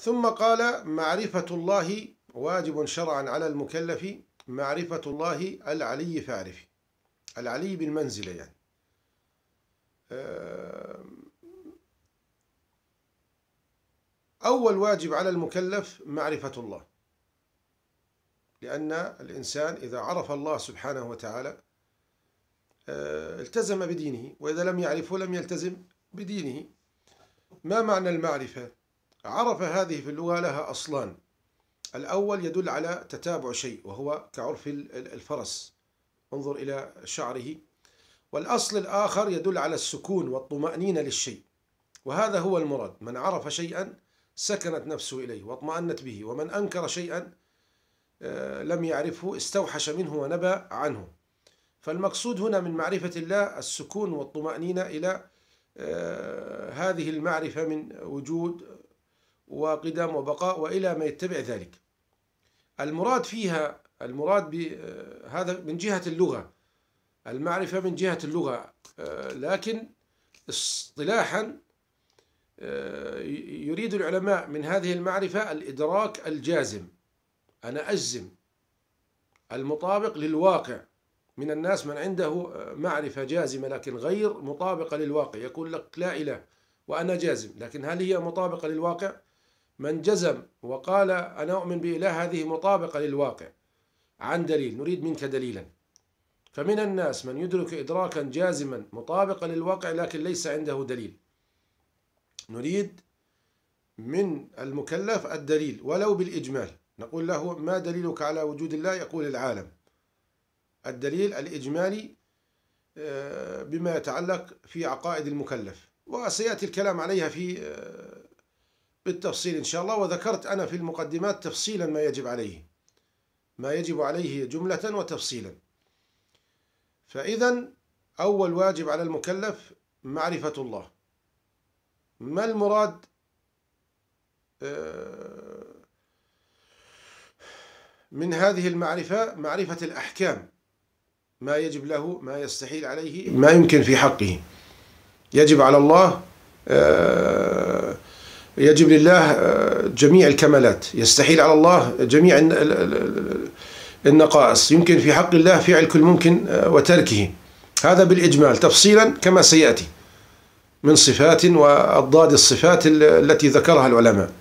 ثم قال معرفة الله واجب شرعا على المكلف معرفة الله العلي فاعرف العلي بالمنزلة يعني آه، أول واجب على المكلف معرفة الله لأن الإنسان إذا عرف الله سبحانه وتعالى آه، التزم بدينه وإذا لم يعرفه لم يلتزم بدينه ما معنى المعرفة؟ عرف هذه في اللغة لها أصلان الأول يدل على تتابع شيء وهو كعرف الفرس انظر إلى شعره والأصل الآخر يدل على السكون والطمأنينة للشيء وهذا هو المراد من عرف شيئا سكنت نفسه إليه واطمأنت به ومن أنكر شيئا آه، لم يعرفه استوحش منه ونبى عنه فالمقصود هنا من معرفة الله السكون والطمأنينة إلى آه، هذه المعرفة من وجود وقدام وبقاء وإلى ما يتبع ذلك المراد فيها المراد بهذا آه، من جهة اللغة المعرفة من جهة اللغة آه، لكن اصطلاحا آه، يريد العلماء من هذه المعرفة الإدراك الجازم أنا أجزم المطابق للواقع من الناس من عنده معرفة جازمة لكن غير مطابقة للواقع يقول لك لا إله وأنا جازم لكن هل هي مطابقة للواقع؟ من جزم وقال أنا أؤمن بإله هذه مطابقة للواقع عن دليل نريد منك دليلا فمن الناس من يدرك إدراكا جازما مطابقا للواقع لكن ليس عنده دليل نريد من المكلف الدليل ولو بالإجمال نقول له ما دليلك على وجود الله يقول العالم الدليل الإجمالي آه، بما يتعلق في عقائد المكلف وسيأتي الكلام عليها في آه، بالتفصيل إن شاء الله وذكرت أنا في المقدمات تفصيلا ما يجب عليه ما يجب عليه جملة وتفصيلا فإذا أول واجب على المكلف معرفة الله ما المراد آه، من هذه المعرفة معرفة الأحكام ما يجب له ما يستحيل عليه ما يمكن في حقه يجب على الله آه، يجب لله آه، جميع الكمالات يستحيل على الله جميع النقائص يمكن في حق الله فعل كل ممكن آه، وتركه هذا بالإجمال تفصيلا كما سيأتي من صفات وأضداد الصفات التي ذكرها العلماء